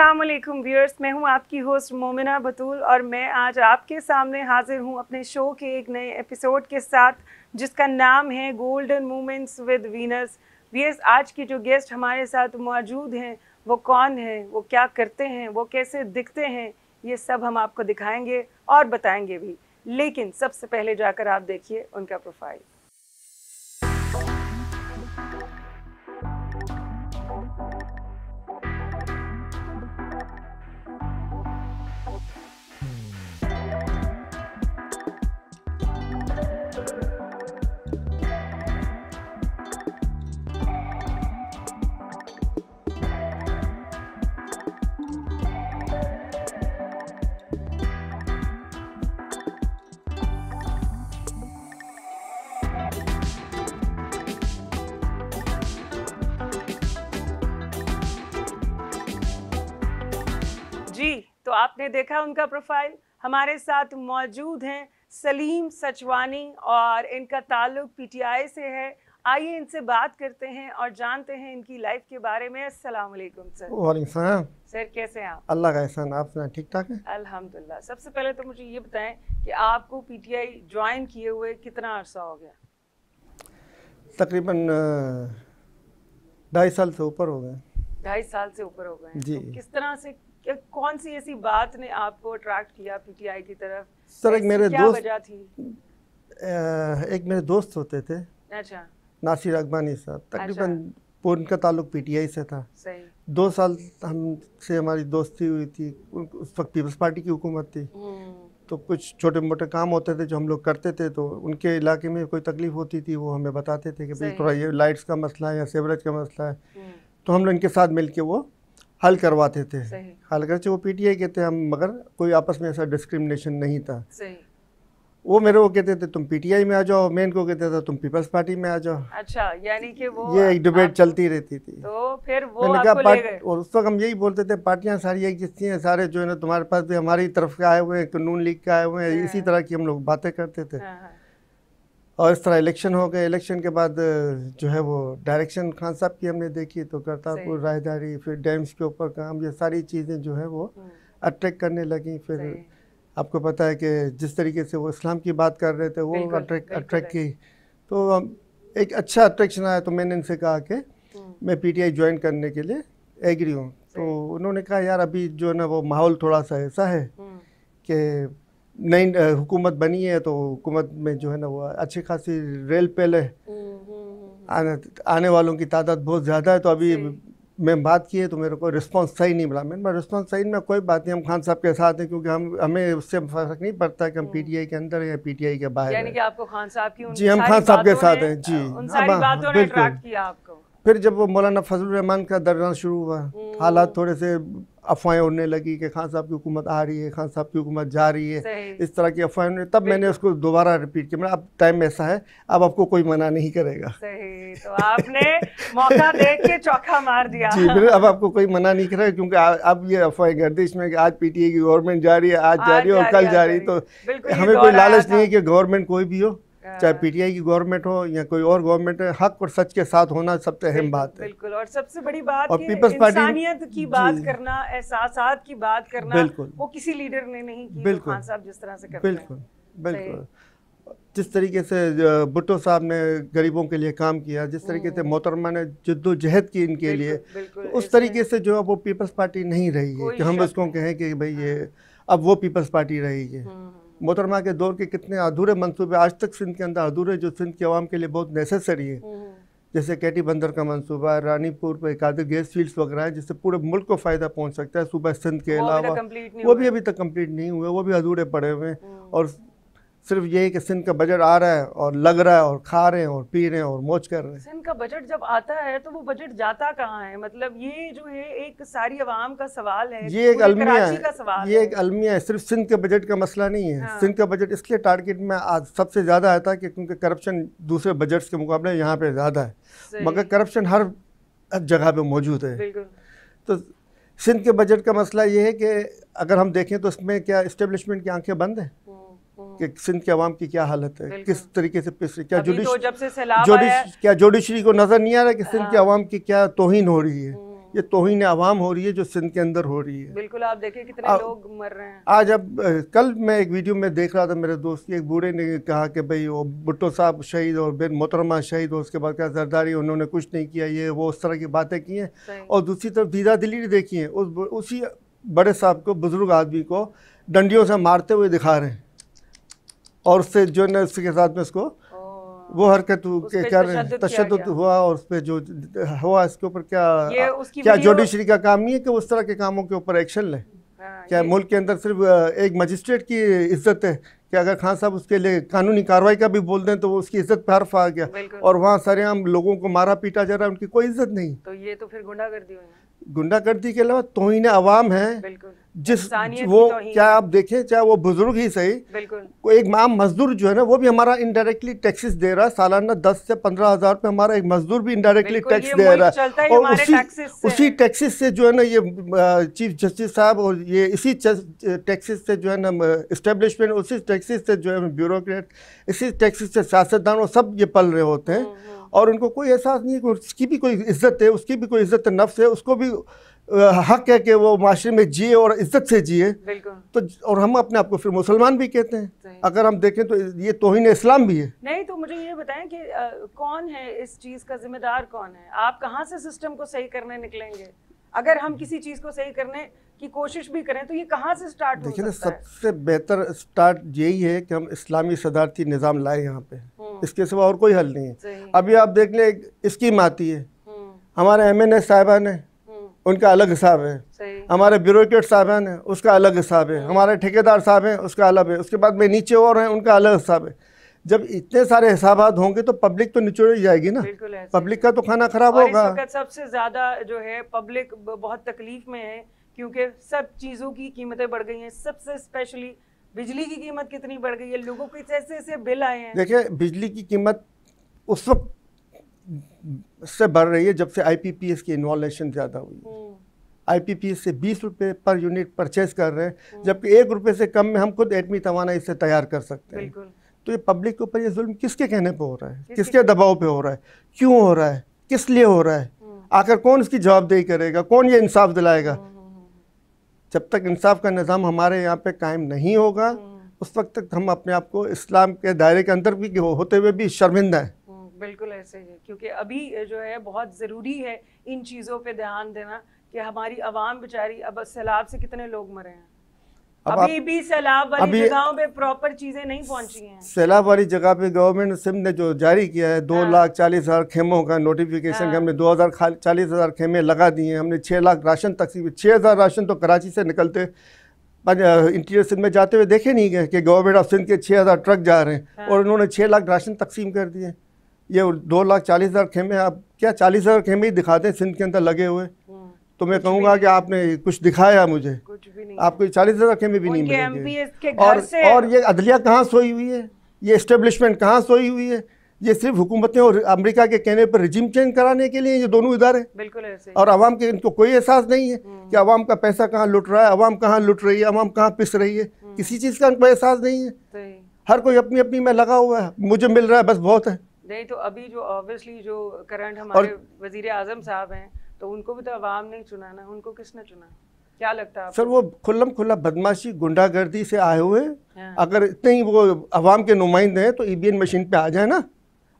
Aslam viewers मैं हूं आपकी होस्ट मोमिना बतूल और मैं आज आपके सामने हाजिर हूं अपने शो के एक नए एपिसोड के साथ जिसका नाम है golden moments with Venus VS आज की जो गेस्ट हमारे साथ मौजूद हैं वो कौन हैं वो क्या करते हैं वो कैसे दिखते हैं ये सब हम आपको दिखाएंगे और बताएंगे भी लेकिन सबसे पहले जाकर आप देखिए उनका प्रोफाइल आपने देखा उनका प्रोफाइल हमारे साथ मौजूद हैं सलीम सचवानी और इनका ताल्लुक पीटीआई से है आइए इनसे बात करते हैं और जानते हैं इनकी लाइफ के बारे में अस्सलाम वालेकुम सर वालेकुम सलाम सर कैसे हैं आप अल्लाह का एहसान आप सुना ठीक ठाक हैं अल्हम्दुलिल्लाह सबसे पहले तो मुझे ये बताएं कि आपको पीटीआई ज्वाइन किए हुए कितना अरसा हो गया तकरीबन ढाई साल से ऊपर हो गए ढाई साल से ऊपर हो गए जी तो किस तरह से कौन सी ऐसी बात ने आपको अट्रैक्ट किया पीटीआई की तरफ सर एक मेरे क्या दोस्त थी एक मेरे दोस्त होते थे अच्छा नासिर अकबानी साहब अच्छा। तकरीबन पूर्ण का ताल्लुक पीटीआई से था सही दो साल हम से हमारी दोस्ती हुई थी उस वक्त पीपल्स पार्टी की हुकूमत थी हम्म। तो कुछ छोटे मोटे काम होते थे जो हम लोग करते थे तो उनके इलाके में कोई तकलीफ़ होती थी वो हमें बताते थे कि भाई थोड़ा ये लाइट्स का मसला है या सेवरेज का मसला है हम्म। तो हम लोग इनके साथ मिल वो हल करवाते थे हल कर वो पीटीआई कहते हम मगर कोई आपस में ऐसा डिस्क्रिमिनेशन नहीं था वो मेरे को कहते थे तुम पीटीआई में आ जाओ मैं इनको कहते था तुम पीपल्स पार्टी में आ जाओ अच्छा यानी कि वो ये एक डिबेट चलती रहती थी तो फिर वो मैंने कहा पार्ट और उस वक्त हम यही बोलते थे पार्टियां सारी एक जैसी हैं सारे जो है ना तुम्हारे पास भी हमारी तरफ के आए हुए हैं नून लीग के आए हुए हैं हाँ। इसी तरह की हम लोग बातें करते थे हाँ, हाँ। और इस तरह इलेक्शन हो गए इलेक्शन के बाद जो है वो डायरेक्शन खान साहब की हमने देखी तो करतारपुर राहदारी फिर डैम्स के ऊपर काम ये सारी चीज़ें जो है वो हम्म। अट्रैक्ट करने लगी फिर आपको पता है कि जिस तरीके से वो इस्लाम की बात कर रहे थे वो अट्रैक्ट अट्रैक्ट की तो एक अच्छा अट्रैक्शन आया तो मैंने इनसे कहा कि हम्म। मैं पीटीआई ज्वाइन करने के लिए एग्री हूँ तो उन्होंने कहा यार अभी जो है ना वो माहौल थोड़ा सा ऐसा है हम्म। कि नई हुकूमत बनी है तो हुकूमत में जो है ना वो अच्छी खासी रेल पेल है हम्म, हम्म, हम्म। आने आने वालों की तादाद बहुत ज़्यादा है तो अभी मैं बात की है तो मेरे को रिस्पांस सही नहीं मिला मैंने रिस्पांस सही में कोई बात नहीं हम खान साहब के साथ हैं क्योंकि हम हमें उससे फर्क नहीं पड़ता कि हम पीटीआई के अंदर या पीटीआई के बाहर यानी कि आपको खान साहब की जी हम खान साहब के साथ हैं जी उन हाँ, हाँ, बातों ने किया आपको फिर जब वो मौलाना फजल रहमान का दर्जा शुरू हुआ हालात थोड़े से अफवाहें उड़ने लगी कि खान साहब की हुकूमत आ रही है खान साहब की हुकूमत जा रही है इस तरह की अफवाहें उड़ने तब मैंने उसको दोबारा रिपीट किया मतलब अब टाइम ऐसा है अब आपको कोई मना नहीं करेगा सही तो आपने मौका देख के मार दिया जी बिल्कुल अब आपको कोई मना नहीं करेगा क्योंकि अब ये अफवाहें गर्दिश में आज पीटीए की गवर्नमेंट जा रही है आज जा रही है और कल जा रही है तो हमें कोई लालच नहीं है कि गवर्नमेंट कोई भी हो चाहे पीटीआई की गवर्नमेंट हो या कोई और गवर्नमेंट है हक और सच के साथ होना सबसे अहम बात है बिल्कुल और सबसे बड़ी बात और पीपल्स पार्टी की बात करना एहसास की बात करना बिल्कुल वो किसी लीडर ने नहीं की बिल्कुल खान साहब जिस तरह से बिल्कुल बिल्कुल जिस तरीके से भुट्टो साहब ने गरीबों के लिए काम किया जिस तरीके से हम्म। मोहतरमा ने जद्दोजहद की इनके लिए तो उस तरीके से जो अब वो पीपल्स पार्टी नहीं रही है कि हम इसको कहें कि भाई ये हाँ। अब वो पीपल्स पार्टी रही है हम्म। मोहतरमा के दौर के कितने अधूरे मनसूबे आज तक सिंध के अंदर अधूरे जो सिंध के आवाम के लिए बहुत नेसेसरी है हम्म, हम्म। जैसे कैटी बंदर का मनसूबा है रानीपुर पर एक आधे गैस फील्ड्स वगैरह हैं जिससे पूरे मुल्क को फ़ायदा पहुंच सकता है सुबह सिंध के अलावा वो भी अभी तक कंप्लीट नहीं हुए वो भी अधूरे पड़े हुए हैं हम्म। और सिर्फ ये कि सिंध का बजट आ रहा है और लग रहा है और खा रहे हैं और पी रहे हैं और मौज कर रहे हैं सिंध का बजट जब आता है तो वो बजट जाता कहाँ है मतलब ये जो है एक सारी आवाम का सवाल है ये एक अलमिया है ये एक अलमिया है सिर्फ सिंध के बजट का मसला नहीं है हाँ। सिंध का बजट इसलिए टारगेट में आज सबसे ज़्यादा आता है कि क्योंकि करप्शन दूसरे बजट के मुकाबले यहाँ पे ज़्यादा है मगर करप्शन हर जगह पर मौजूद है तो सिंध के बजट का मसला ये है कि अगर हम देखें तो इसमें क्या इस्टेब्लिशमेंट की आंखें बंद हैं कि सिंध के अवाम की क्या हालत है किस तरीके से पिस क्या जुडिश तो जब से जुडिश क्या जुडिशरी को नज़र नहीं आ रहा कि सिंध के हाँ। अवाम की क्या तोहिन हो रही है हम्म। ये तोहिन आवाम हो रही है जो सिंध के अंदर हो रही है बिल्कुल आप देखिए कितने आ, लोग मर रहे हैं आज अब कल मैं एक वीडियो में देख रहा था मेरे दोस्त की एक बूढ़े ने कहा कि भाई वो भुट्टो साहब शहीद और बेन मोहतरमा शहीद और उसके बाद क्या जरदारी उन्होंने कुछ नहीं किया ये वो उस तरह की बातें की हैं और दूसरी तरफ दीदा दिली देखी है उस उसी बड़े साहब को बुज़ुर्ग आदमी को डंडियों से मारते हुए दिखा रहे हैं और उससे जो है ना उसके साथ में उसको वो हरकत क्या तशद हुआ और उस पर जो हुआ इसके ऊपर क्या क्या जुडिशरी का काम नहीं है कि उस तरह के कामों के ऊपर एक्शन लें हाँ, क्या मुल्क के अंदर सिर्फ एक मजिस्ट्रेट की इज्जत है कि अगर खान साहब उसके लिए कानूनी कार्रवाई का भी बोल दें तो वो उसकी इज्जत पर हर्फ आ गया और वहाँ सारे आम लोगों को मारा पीटा जा रहा है उनकी कोई इज्जत नहीं तो ये तो फिर गुंडागर्दी हुई गुंडागर्दी के अलावा तोहन अवाम है जिस वो क्या आप देखें चाहे वो बुजुर्ग ही सही को एक आम मजदूर जो है ना वो भी हमारा इनडायरेक्टली टैक्सेस दे रहा है सालाना दस से पंद्रह हजार रुपये हमारा एक मजदूर भी इनडायरेक्टली टैक्स दे रहा है और उसी उसी टैक्सेस से जो है ना ये चीफ जस्टिस साहब और ये इसी टैक्सेस से जो है ना इस्टेब्लिशमेंट उसी टैक्सेस से जो है ब्यूरोक्रेट इसी टैक्सेस से सियासतदान और सब ये पल रहे होते हैं हम्म, हम्म। और उनको कोई एहसास नहीं है उसकी भी कोई इज्जत है उसकी भी कोई इज्जत नफ्स है उसको भी हक है कि वो माशरे में जिए और इज्जत से जिए तो और हम अपने आप को फिर मुसलमान भी कहते हैं अगर हम देखें तो ये तोहिन इस्लाम भी है नहीं तो मुझे ये बताएं कि आ, कौन है इस चीज़ का जिम्मेदार कौन है आप कहाँ से सिस्टम को सही करने निकलेंगे अगर हम किसी चीज़ को सही करने की कोशिश भी करें तो ये कहाँ से स्टार्ट देखिए ना सबसे बेहतर स्टार्ट यही है कि हम इस्लामी सदारती निज़ाम लाए यहाँ पे हम्म। इसके सिवा और कोई हल नहीं है अभी आप देख लें इसकी माती है हम्म। हमारे एम एन ए साहिबान है हम्म। उनका अलग हिसाब है हमारे ब्यूरोक्रेट साहबान है उसका अलग हिसाब है हमारे ठेकेदार साहब हैं उसका अलग है उसके बाद में नीचे और हैं उनका अलग हिसाब है जब इतने सारे हिसाब होंगे तो पब्लिक तो निचोड़ ही जाएगी ना पब्लिक का तो खाना खराब होगा सबसे ज्यादा जो है पब्लिक बहुत तकलीफ में है क्योंकि सब चीज़ों की कीमतें बढ़ गई हैं सबसे स्पेशली बिजली की कीमत कितनी बढ़ गई है लोगों के ऐसे ऐसे बिल आए हैं देखिए बिजली की कीमत उस वक्त से बढ़ रही है जब से आईपीपीएस की इन्वॉल्वेशन ज़्यादा हुई है आईपीपीएस हम्म। से बीस रुपये पर यूनिट परचेज कर रहे हैं हम्म। जबकि एक रुपये से कम में हम खुद एटमी तवाना इससे तैयार कर सकते हैं तो ये पब्लिक के ऊपर ये जुल्म किसके कहने पर हो रहा है किसके दबाव पर हो रहा है क्यों हो रहा है किस लिए हो रहा है हम्म। आखिर कौन इसकी जवाबदेही करेगा कौन ये इंसाफ दिलाएगा जब तक इंसाफ का निज़ाम हमारे यहाँ पे कायम नहीं होगा हम्म। उस वक्त तक हम अपने आप को इस्लाम के दायरे के अंदर भी होते हुए भी शर्मिंदा हैं हम्म, बिल्कुल ऐसे ही क्योंकि अभी जो है बहुत ज़रूरी है इन चीज़ों पे ध्यान देना कि हमारी आवाम बेचारी अब सैलाब से कितने लोग मरे हैं अभी भी सैलाब वाली जगहों पे प्रॉपर चीजें नहीं पहुंची हैं सैलाब वाली जगह पे गवर्नमेंट सिम ने जो जारी किया है दो हाँ। लाख चालीस हजार खेमों का नोटिफिकेशन हाँ। हमने दो हजार चालीस हजार खेमे लगा दिए हैं हमने छः लाख राशन तकसीम छः हजार राशन तो कराची से निकलते इंटीरियर सिंध में जाते हुए देखे नहीं गए कि गवर्नमेंट ऑफ सिंध के छः हज़ार ट्रक जा रहे हैं हाँ। और उन्होंने छः लाख राशन तकसीम कर दिए ये दो लाख चालीस हज़ार खेमे आप क्या चालीस हज़ार खेमे ही दिखाते हैं सिंध के अंदर लगे हुए तो मैं कहूँगा कि आपने कुछ दिखाया मुझे कुछ भी नहीं आपको चालीस हज़ार में भी नहीं मिले और और ये अदलिया कहाँ सोई हुई है ये इस्टेब्लिशमेंट कहाँ सोई हुई है ये सिर्फ हुकूमतें और अमेरिका के कहने पर रिजिम चेंज कराने के लिए ये दोनों इदारे बिल्कुल ऐसे और आवाम के इनको कोई एहसास नहीं है हम्म। कि आवाम का पैसा कहाँ लुट रहा है आवाम कहाँ लुट रही है आवाम कहाँ पिस रही है हम्म। किसी चीज़ का इनको एहसास नहीं है हर कोई अपनी अपनी में लगा हुआ है मुझे मिल रहा है बस बहुत है नहीं तो अभी जो ऑब्वियसली जो करंट हमारे वजीर आजम साहब हैं तो उनको भी तो आवाम ने चुना ना उनको किसने चुना क्या लगता है सर वो खुल्लम खुल्ला बदमाशी गुंडागर्दी से आए हुए हाँ। अगर इतने ही वो आवाम के नुमाइंदे हैं तो ई e मशीन पे आ जाए ना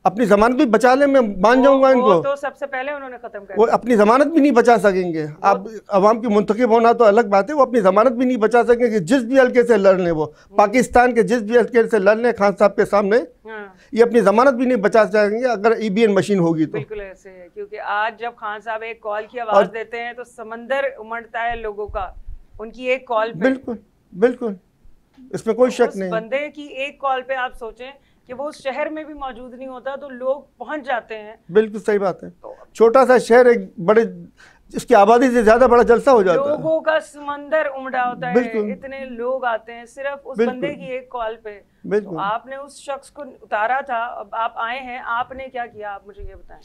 अपनी जमानत भी बचा ले मैं मान जाऊंगा इनको तो सबसे पहले उन्होंने खत्म कर वो अपनी जमानत भी नहीं बचा सकेंगे आप अवाम की मुंतखब होना तो अलग बात है वो अपनी जमानत भी नहीं बचा सकेंगे जिस भी हल्के से लड़ लें वो हम्म। पाकिस्तान के जिस भी हल्के से लड़ लें खान साहब के सामने हाँ। ये अपनी जमानत भी नहीं बचा सकेंगे अगर ई बी एन मशीन होगी तो बिल्कुल ऐसे है क्योंकि आज जब खान साहब एक कॉल की आवाज देते हैं तो समंदर उमड़ता है लोगों का उनकी एक कॉल बिल्कुल बिल्कुल इसमें कोई तो शक नहीं बंदे की एक कॉल पे आप सोचें कि वो शहर में भी मौजूद नहीं होता तो लोग पहुंच जाते हैं बिल्कुल सही बात है तो छोटा सा शहर एक बड़े इसकी आबादी से ज्यादा बड़ा जलसा हो जाता है लोगों का समंदर उमड़ा होता है इतने लोग आते हैं सिर्फ उस बंदे की एक कॉल पे तो आपने उस शख्स को उतारा था अब आप आए हैं आपने क्या किया आप मुझे ये बताएं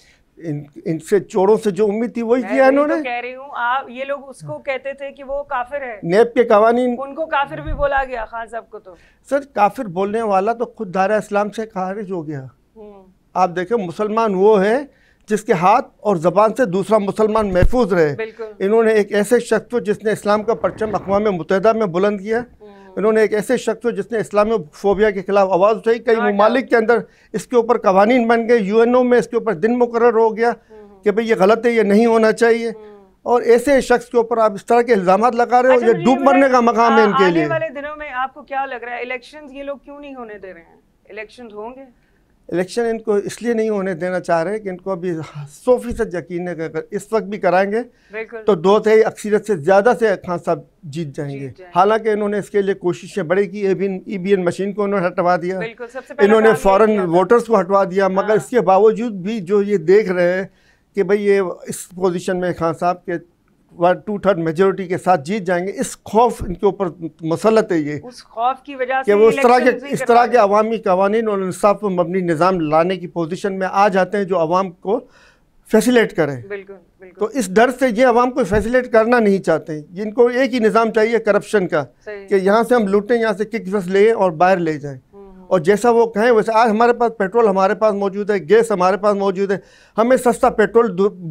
इन इनसे चोरों से जो उम्मीद थी वही किया इन्होंने तो कह रही हूँ आप ये लोग उसको हाँ। कहते थे कि वो काफिर है नेप के कवानी उनको काफिर भी बोला गया खान साहब को तो सर काफिर बोलने वाला तो खुद दारा इस्लाम से खारिज हो गया हम्म। आप देखें मुसलमान वो है जिसके हाथ और ज़बान से दूसरा मुसलमान महफूज रहे इन्होंने एक ऐसे शख्स को जिसने इस्लाम का परचम अकवा मुतहदा में बुलंद किया इन्होंने एक ऐसे शख्स जिसने इस्लामी फोबिया के खिलाफ आवाज़ उठाई कई ममालिक के अंदर इसके ऊपर कवानीन बन गए यू में इसके ऊपर दिन मुकर हो गया हम्म। कि भाई ये गलत है ये नहीं होना चाहिए हम्म। और ऐसे शख्स के ऊपर आप इस तरह के इल्जाम लगा रहे हो अच्छा, ये तो डूब मरने का मकाम है इनके लिए वाले दिनों में आपको क्या लग रहा है इलेक्शन ये लोग क्यों नहीं होने दे रहे हैं इलेक्शन होंगे इलेक्शन इनको इसलिए नहीं होने देना चाह रहे कि इनको अभी सौ फीसद यकीन अगर इस वक्त भी कराएंगे तो दो थे अक्सरियत से ज़्यादा से खान साहब जीत जाएंगे, जाएंगे। हालांकि इन्होंने इसके लिए कोशिशें बड़ी की ई बी एन मशीन को उन्होंने हटवा दिया इन्होंने फॉरन वोटर्स को हटवा दिया हाँ। मगर इसके बावजूद भी जो ये देख रहे हैं कि भाई ये इस पोजिशन में खान साहब के व टू थर्ड मेजोरिटी के साथ जीत जाएंगे इस खौफ इनके ऊपर मसलत है ये उस खौफ की वजह से वो इस तरह के इस तरह के अवामी कवानीन और इंसाफ पर मबनी निज़ाम लाने की पोजिशन में आ जाते हैं जो आवाम को फैसिलेट करें बिल्कुल, तो इस डर से ये आवाम को फैसिलेट करना नहीं चाहते हैं इनको एक ही निज़ाम चाहिए करप्शन का कि यहाँ से हम लूटें यहाँ से किक ले और बाहर ले जाएँ और जैसा वो कहें वैसे आज हमारे पास पेट्रोल हमारे पास मौजूद है गैस हमारे पास मौजूद है हमें सस्ता पेट्रोल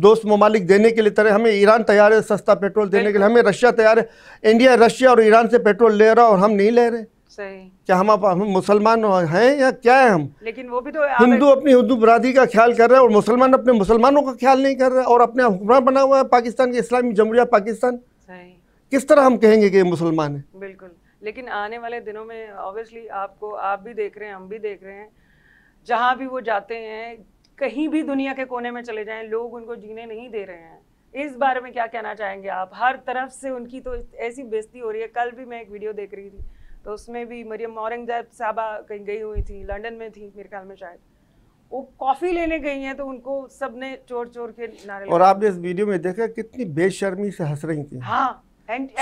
दोस्त ममालिक देने के लिए तरह हमें ईरान तैयार है सस्ता पेट्रोल देने के लिए हमें रशिया तैयार है इंडिया रशिया और ईरान से पेट्रोल ले रहा और हम नहीं ले रहे सही क्या हम आप हम मुसलमान हैं या क्या है हम लेकिन वो भी तो हिंदू अपनी हिंदू बरादरी का ख्याल कर रहे हैं और मुसलमान अपने मुसलमानों का ख्याल नहीं कर रहे और अपने हुक्मरान बना हुआ है पाकिस्तान के इस्लामी जमहूरिया पाकिस्तान किस तरह हम कहेंगे कि ये मुसलमान है बिल्कुल लेकिन आने वाले दिनों में ऑब्वियसली आपको आप भी देख रहे हैं हम भी देख रहे हैं जहाँ भी वो जाते हैं कहीं भी दुनिया के कोने में चले जाएं लोग उनको जीने नहीं दे रहे हैं इस बारे में क्या कहना चाहेंगे आप हर तरफ से उनकी तो ऐसी बेजती हो रही है कल भी मैं एक वीडियो देख रही थी तो उसमें भी मरियम औरंगजेब साहबा कहीं गई हुई थी लंडन में थी मेरे ख्याल में शायद वो कॉफ़ी लेने गई हैं तो उनको सबने चोर चोर के नारे और आपने इस वीडियो में देखा कितनी बेशर्मी से हंस रही थी हाँ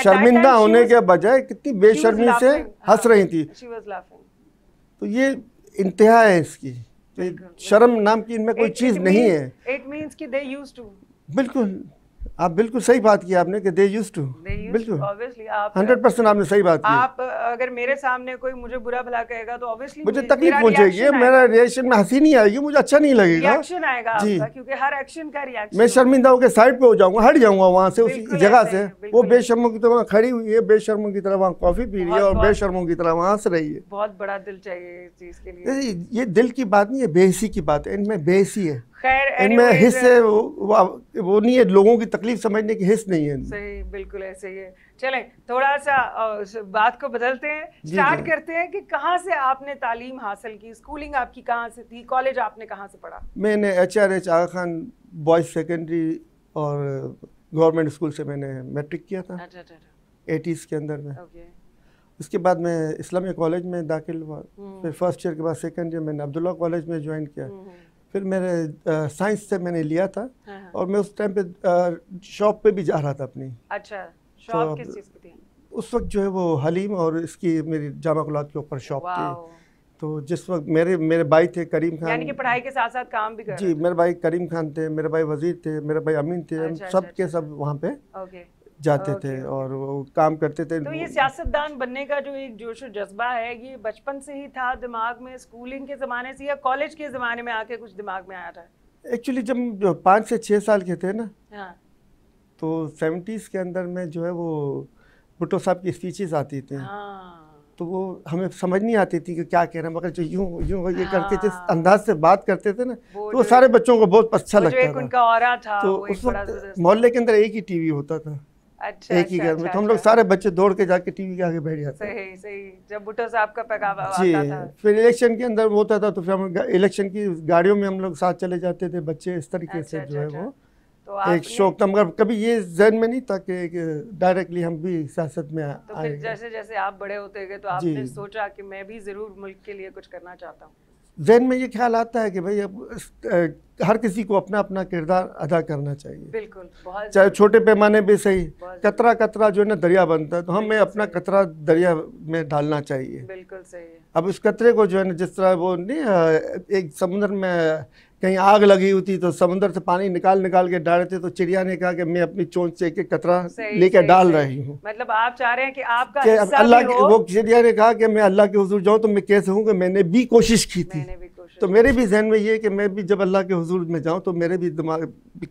शर्मिंदा होने के बजाय कितनी बेशर्मी से हाँ, हंस रही थी तो ये इंतहा है इसकी तो शर्म नाम की इनमें कोई चीज़ नहीं है बिल्कुल आप बिल्कुल सही बात की आपने कि दे यूज टू बिल्कुल हंड्रेड परसेंट uh, आपने सही बात की आप uh, अगर मेरे सामने कोई मुझे बुरा भला कहेगा तो ऑब्वियसली मुझे तकलीफ पहुंचेगी मेरा रिएक्शन में हंसी नहीं आएगी मुझे अच्छा नहीं लगेगा रिएक्शन आएगा जी क्योंकि हर एक्शन का रिएक्शन मैं शर्मिंदा होकर साइड पे हो जाऊंगा हट जाऊंगा वहाँ से उस जगह से वो बेशर्मों की तरह खड़ी हुई है बेशर्मों की तरह वहाँ कॉफी पी रही है और बेशर्मों की तरह वहाँ हंस रही है बहुत बड़ा दिल चाहिए इस चीज के लिए ये दिल की बात नहीं है बेहसी की बात है इनमें बेहसी है खैर इनमें हिस्स है वो, वो नहीं है लोगों की तकलीफ समझने की हिस्स नहीं है सही बिल्कुल ऐसे ही है चले थोड़ा सा बात को बदलते हैं स्टार्ट करते हैं कि कहाँ से आपने तालीम हासिल की स्कूलिंग आपकी कहाँ से थी कॉलेज आपने कहाँ से पढ़ा मैंने H R H Aga Khan boys secondary और गवर्नमेंट स्कूल से मैंने मैट्रिक किया था अच्छा, अच्छा, अच्छा। एटीज़ के अंदर में उसके बाद मैं इस्लामिया कॉलेज में दाखिल हुआ हम्म। फिर फर्स्ट ईयर के बाद सेकेंड ईयर मैंने अब्दुल्ला कॉलेज में ज्वाइन किया हम्म, हम्म। फिर मैंने साइंस से मैंने लिया था हाँ, हाँ। और मैं उस टाइम पे शॉप पे भी जा रहा था अपनी अच्छा शॉप तो किस चीज़ की उस वक्त जो है वो हलीम और इसकी मेरी जामा गुलाब के ऊपर शॉप थी तो जिस वक्त मेरे मेरे भाई थे करीम खान यानी कि पढ़ाई के साथ साथ काम भी कर जी मेरे भाई करीम खान थे मेरे भाई वजीर थे मेरे भाई अमीन थे अच्छा, अच्छा, सब के अच्छा, सब अच्छा। वहाँ पे जाते थे और वो काम करते थे तो ये सियासतदान बनने का जो एक जोश जज्बा है ये बचपन से ही था दिमाग में स्कूलिंग के ज़माने से या कॉलेज के ज़माने में आके कुछ दिमाग में आया था एक्चुअली जब पाँच से छः साल के थे ना हाँ। तो सेवेंटीज़ के अंदर में जो है वो भुट्टो साहब की स्पीचेस आती थी हाँ। तो वो हमें समझ नहीं आती थी कि क्या कह रहे हैं मगर जो यूं यूं ये करके जिस हाँ। अंदाज से बात करते थे ना तो वो सारे बच्चों को बहुत अच्छा लगता था, था तो उस वक्त मोहल्ले के अंदर एक ही टीवी होता था अच्छा, एक ही अच्छा, घर में अच्छा, तो हम लोग अच्छा। सारे बच्चे दौड़ के जाके टीवी के आगे बैठ जाते सही सही जब भुट्टो साहब का पगावा आता था। फिर इलेक्शन के अंदर होता था तो फिर हम इलेक्शन की गाड़ियों में हम लोग साथ चले जाते थे बच्चे इस तरीके से जो है वो तो एक शौक था मगर कभी ये जहन में नहीं था कि डायरेक्टली हम भी सियासत में तो फिर जैसे जैसे आप बड़े होते गए तो आपने सोचा कि मैं भी जरूर मुल्क के लिए कुछ करना चाहता हूँ जहन में ये ख्याल आता है कि भाई अब हर किसी को अपना अपना किरदार अदा करना चाहिए बिल्कुल चाहे छोटे पैमाने पे सही कतरा कतरा जो है ना दरिया बनता है तो हमें अपना कतरा दरिया में डालना चाहिए बिल्कुल सही अब उस कतरे को जो है ना जिस तरह वो नहीं एक समुद्र में कहीं आग लगी होती तो समुद्र से पानी निकाल निकाल के डाल थे तो चिड़िया ने कहा कि मैं अपनी चोंच से एक एक कतरा लेके डाल रही हूँ मतलब आप चाह रहे हैं कि आपका अल्लाह वो चिड़िया ने कहा कि मैं अल्लाह के हजूर जाऊँ तो मैं कैसे हूँ कि मैंने भी कोशिश की थी तो मेरे भी जहन में ये कि मैं भी जब अल्लाह के हजूर में जाऊँ तो मेरे भी दिमाग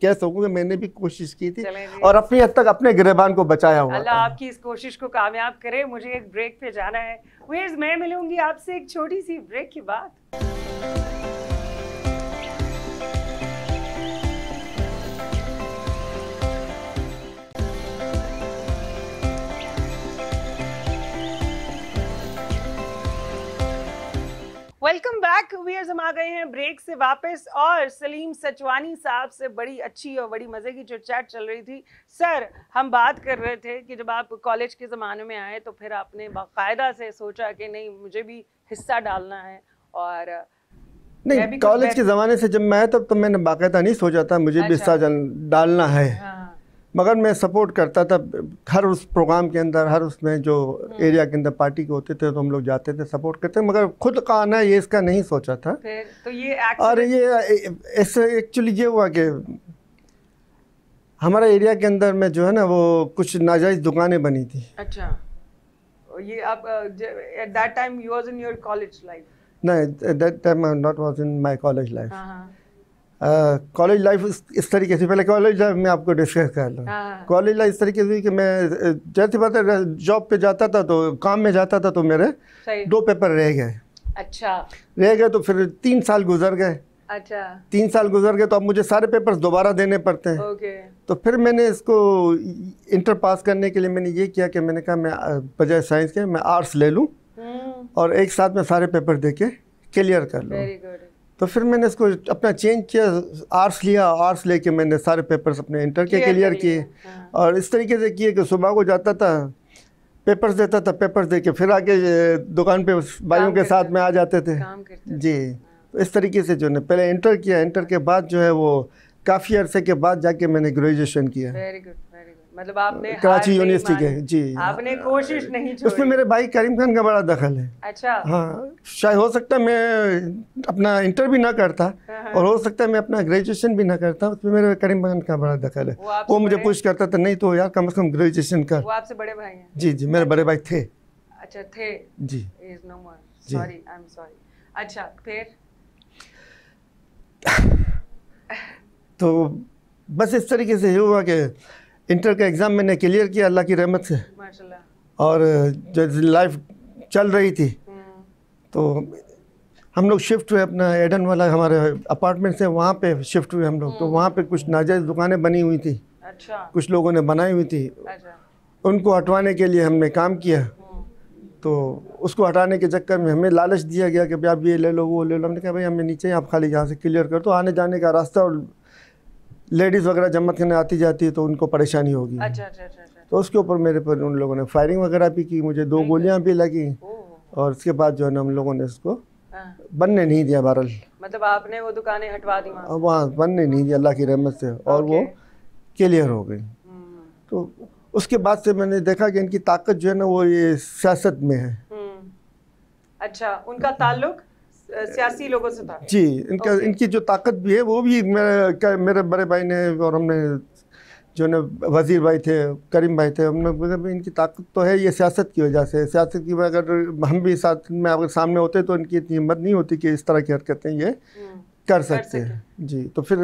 कह सकूँ कि मैंने भी कोशिश की थी और अपनी हद तक अपने गिरबान को बचाया हुआ अल्लाह आपकी इस कोशिश को कामयाब करे मुझे एक ब्रेक पे जाना है मैं मिलूंगी आपसे एक छोटी सी ब्रेक के बाद वेलकम बैक वीयर्स हम आ गए हैं ब्रेक से वापस और सलीम सचवानी साहब से बड़ी अच्छी और बड़ी मज़े की जो चैट चल रही थी सर हम बात कर रहे थे कि जब आप कॉलेज के ज़माने में आए तो फिर आपने बाकायदा से सोचा कि नहीं मुझे भी हिस्सा डालना है और नहीं कॉलेज के ज़माने से जब मैं तब तो, तो मैंने बाकायदा नहीं सोचा था मुझे अच्छा। भी हिस्सा डालना है हाँ। मगर मैं सपोर्ट करता था हर उस प्रोग्राम के अंदर हर उसमें जो हम्म। एरिया के अंदर पार्टी के होते थे तो हम लोग जाते थे सपोर्ट करते थे मगर खुद का आना ये इसका नहीं सोचा था तो ये और ये ऐसे एक्चुअली ये हुआ कि हमारा एरिया के अंदर में जो है ना वो कुछ नाजायज़ दुकानें बनी थी अच्छा ये आप at that time you was in your college life नहीं that time I not was in my college life college life इस तरीके से पहले कॉलेज लाइफ में आपको डिस्कस कर लूँ कॉलेज हाँ। लाइफ इस तरीके से कि मैं जैसे बात है जॉब पे जाता था तो काम में जाता था तो मेरे दो पेपर रह गए अच्छा रह गए तो फिर तीन साल गुजर गए अच्छा तीन साल गुजर गए तो अब मुझे सारे पेपर्स दोबारा देने पड़ते हैं ओके तो फिर मैंने इसको इंटर पास करने के लिए मैंने ये किया कि मैंने कहा मैं बजाय साइंस के मैं आर्ट्स ले लूँ हम्म। और एक साथ में सारे पेपर दे के क्लियर कर लूँ तो फिर मैंने इसको अपना चेंज किया आर्ट्स लिया आर्ट्स लेके मैंने सारे पेपर्स अपने इंटर के क्लियर किए हाँ। और इस तरीके से किए कि सुबह को जाता था पेपर्स देता था पेपर्स दे के फिर आके दुकान पे भाइयों के साथ में आ जाते थे जी तो इस तरीके से जो ने पहले इंटर किया इंटर के बाद जो है वो काफ़ी अरसे के बाद जाके मैंने ग्रेजुएशन किया वेरी गुड मतलब आपने कराची यूनिवर्सिटी के जी आपने हाँ, कोशिश हाँ। नहीं छोड़ी उसमें मेरे भाई करीम खान का बड़ा दखल है अच्छा हाँ शायद हो सकता है मैं अपना इंटर भी ना करता हाँ, और हो सकता है मैं अपना ग्रेजुएशन भी ना करता उसमें मेरे करीम खान का बड़ा दखल है वो, वो मुझे पुश करता था नहीं तो यार कम अज कम ग्रेजुएशन कर आपसे बड़े भाई हैं जी जी मेरे बड़े भाई थे अच्छा थे जी सॉरी आई एम सॉरी अच्छा फिर तो बस इस तरीके से हुआ कि इंटर का एग्ज़ाम मैंने क्लियर किया अल्लाह की रहमत से और जो लाइफ चल रही थी हम्म। तो हम लोग शिफ्ट हुए अपना एडन वाला हमारे अपार्टमेंट से वहाँ पे शिफ्ट हुए हम लोग तो हम्म। वहाँ पे कुछ नाजायज़ दुकानें बनी हुई थी अच्छा कुछ लोगों ने बनाई हुई थी अच्छा। उनको हटवाने के लिए हमने काम किया हम्म। तो उसको हटाने के चक्कर में हमें लालच दिया गया कि भाई आप ये ले लो वो ले लो हमने कहा भाई हमें नीचे आप खाली यहाँ से क्लियर कर दो तो आने जाने का रास्ता और लेडीज़ वगैरह जम्मत करने आती जाती है तो उनको परेशानी होगी अच्छा अच्छा अच्छा, अच्छा। तो उसके ऊपर मेरे पर उन लोगों ने फायरिंग वगैरह भी की मुझे दो गोलियां भी लगी और उसके बाद जो है ना हम लोगों ने उसको हाँ। बनने नहीं दिया बहरल मतलब आपने वो दुकानें हटवा दी वहाँ बनने नहीं दिया अल्लाह की रहमत से और वो क्लियर हो गई हम्म। तो उसके बाद से मैंने देखा कि इनकी ताकत जो है ना वो ये सियासत में है हम्म। अच्छा उनका ताल्लुक सियासी लोगों से था जी इनका इनकी जो ताकत भी है वो भी मेरे मेरे बड़े भाई ने और हमने जो ने वज़ीर भाई थे करीम भाई थे हमने इनकी ताकत तो है ये सियासत की वजह से सियासत की अगर हम भी साथ में अगर सामने होते तो इनकी इतनी हिम्मत नहीं होती कि इस तरह की हरकतें ये हम्म। कर सकते हैं जी तो फिर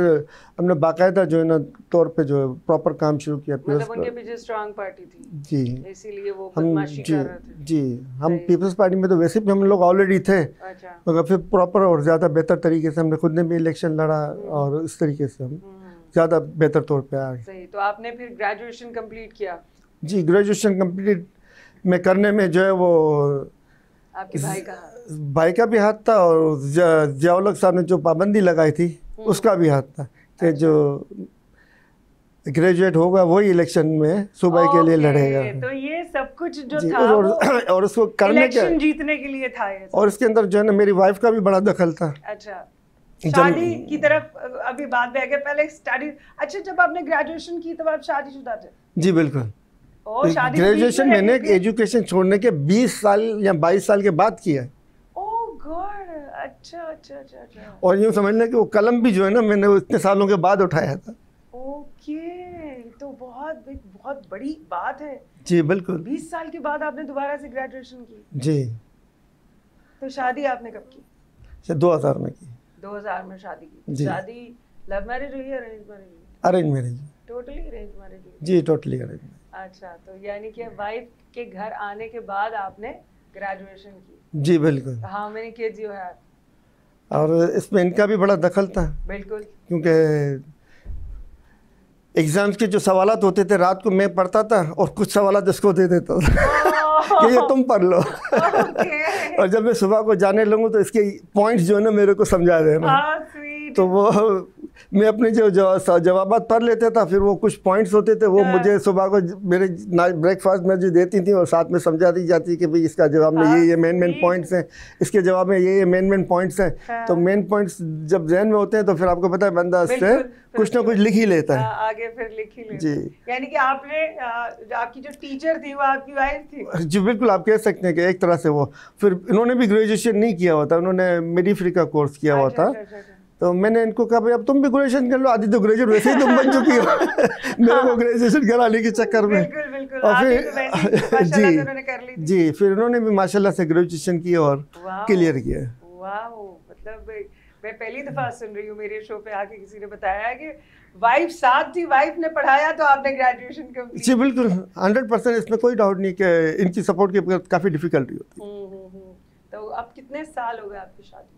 हमने बाकायदा जो है ना तौर पे जो है प्रॉपर काम शुरू किया मतलब पीपल्स मतलब स्ट्रांग पार्टी थी जी इसीलिए वो हम जी जी हम पीपल्स पार्टी में तो वैसे भी हम लोग ऑलरेडी थे अच्छा। मगर अच्छा। फिर प्रॉपर और ज़्यादा बेहतर तरीके से हमने खुद ने भी इलेक्शन लड़ा हम्म। और इस तरीके से हम हम्म। ज़्यादा बेहतर तौर पर आए तो आपने फिर ग्रेजुएशन कम्प्लीट किया जी ग्रेजुएशन कम्प्लीट में करने में जो है वो आपके भाई का भाई का भी हाथ था और जयालक साहब ने जो पाबंदी लगाई थी हम्म। उसका भी हाथ था कि तो जो ग्रेजुएट होगा वही इलेक्शन में सुबह के लिए लड़ेगा तो ये सब कुछ जो था और, और, उसको करने के जीतने के लिए था ये और इसके अंदर जो है ना मेरी वाइफ का भी बड़ा दखल था अच्छा शादी की तरफ अभी बात बह गया पहले स्टडी अच्छा जब आपने ग्रेजुएशन की तब आप शादीशुदा थे जी बिल्कुल ग्रेजुएशन तो मैंने एजुकेशन छोड़ने के 20 साल या 22 साल के बाद किया है गॉड अच्छा अच्छा अच्छा अच्छा और यूँ समझना कि वो कलम भी जो है ना मैंने इतने सालों के बाद उठाया था ओके तो बहुत बहुत बड़ी बात है जी बिल्कुल बीस साल के बाद आपने दोबारा से ग्रेजुएशन की जी तो शादी आपने कब की अच्छा, दो हज़ार में की दो हज़ार में शादी की शादी लव मैरिज हुई arrange marriage arrange marriage totally arrange marriage जी टोटली अरेंज अच्छा तो यानी कि वाइफ के घर आने के बाद आपने ग्रेजुएशन की जी बिल्कुल हाँ मैंने के जी है और इसमें इनका भी बड़ा दखल था बिल्कुल क्योंकि एग्ज़ाम्स के जो सवाल होते थे रात को मैं पढ़ता था और कुछ सवाल इसको दे देता था कि ये तुम पढ़ लो और जब मैं सुबह को जाने लगूँ तो इसके पॉइंट्स जो है ना मेरे को समझा देना हाँ, ah, तो वो मैं अपने जो जवाब पढ़ लेता था फिर वो कुछ पॉइंट्स होते थे वो हाँ। मुझे सुबह को मेरे ब्रेकफास्ट में जो देती थी और साथ में समझा दी जाती कि भाई इसका जवाब में ये ये मेन मेन पॉइंट्स हैं इसके जवाब में ये ये मेन मेन पॉइंट्स हैं हाँ। तो मेन पॉइंट्स जब जहन में होते हैं तो फिर आपको पता है बंदा से कुछ ना कुछ लिख ही लेता है हाँ, आगे फिर लिख ही लेता जी यानी कि आपने आपकी जो टीचर थी वो आपकी वाइफ थी जी बिल्कुल आप कह सकते हैं कि एक तरह से वो फिर इन्होंने भी ग्रेजुएशन नहीं किया अच्छा, हुआ था उन्होंने मेडिफ्री का कोर्स किया हुआ था तो मैंने इनको कहा भाई अब तुम भी ग्रेजुएशन कर लो आदित्य तो ग्रेजुएट वैसे ही तुम बन चुकी हो मेरे को ग्रेजुएशन हाँ। कराने के चक्कर में और फिर तो तो जी जी फिर उन्होंने भी माशाल्लाह से ग्रेजुएशन किया और क्लियर किया मतलब मैं पहली दफ़ा सुन रही हूँ मेरे शो पे आके किसी ने बताया कि वाइफ साथ थी वाइफ ने पढ़ाया तो आपने ग्रेजुएशन जी बिल्कुल हंड्रेड परसेंट इसमें कोई डाउट नहीं कि इनकी सपोर्ट की काफ़ी डिफिकल्टी होती है हम्म, हम्म, हम्म। तो अब कितने साल हो गए आपकी शादी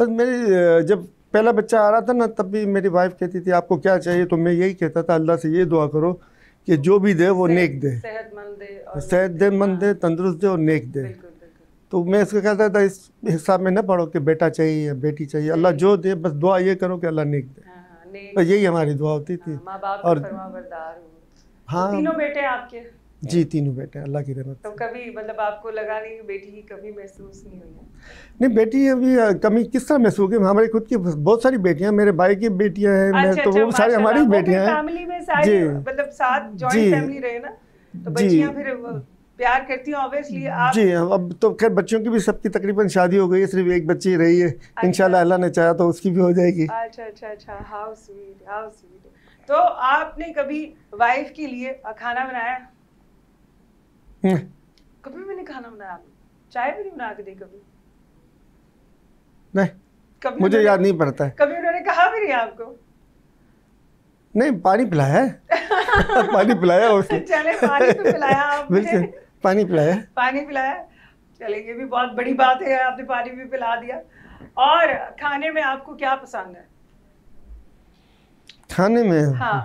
बस मेरी जब पहला बच्चा आ रहा था ना तब भी मेरी वाइफ कहती थी आपको क्या चाहिए तो मैं यही कहता था अल्लाह से ये दुआ करो कि जो भी दे वो नेक दे सेहतमंद दे हाँ। तंदुरुस्त दे और नेक दे तो मैं इसको कहता था इस हिसाब में ना पढ़ो कि बेटा चाहिए या बेटी चाहिए अल्लाह जो दे बस दुआ ये करो कि अल्लाह नेक दे हाँ, हाँ, तो यही हमारी दुआ होती थी और हाँ तीनों बेटे आपके हैं जी तीनों बेटे अल्लाह की रहमत तो कभी मतलब आपको लगा नहीं कि बेटी की कमी महसूस नहीं हुई नहीं बेटी अभी कमी किस तरह महसूस हुई हमारे खुद की बहुत सारी बेटियां मेरे भाई की बेटियां हैं अच्छा, तो अच्छा, वो सारी हमारी बेटियां हैं फैमिली में जी मतलब साथ जॉइंट फैमिली रहे ना तो बच्चियां फिर प्यार करती हूँ ऑब्वियसली आप जी अब तो खैर बच्चों की भी सबकी तकरीबन शादी हो गई है सिर्फ एक बच्ची रही है अच्छा। इंशाल्लाह अल्लाह ने चाहा तो उसकी भी हो जाएगी अच्छा अच्छा अच्छा हाउ स्वीट हाउ स्वीट तो आपने कभी वाइफ के लिए खाना बनाया कभी मैंने खाना बनाया चाय भी नहीं बना के दी कभी नहीं कभी मुझे याद नहीं पड़ता है कभी उन्होंने कहा भी नहीं आपको नहीं पानी पिलाया है पानी पिलाया उसने चले पानी तो पिलाया आपने पानी पिलाया पानी पिलाया चले ये भी बहुत बड़ी बात है आपने पानी भी पिला दिया और खाने में आपको क्या पसंद है खाने में हाँ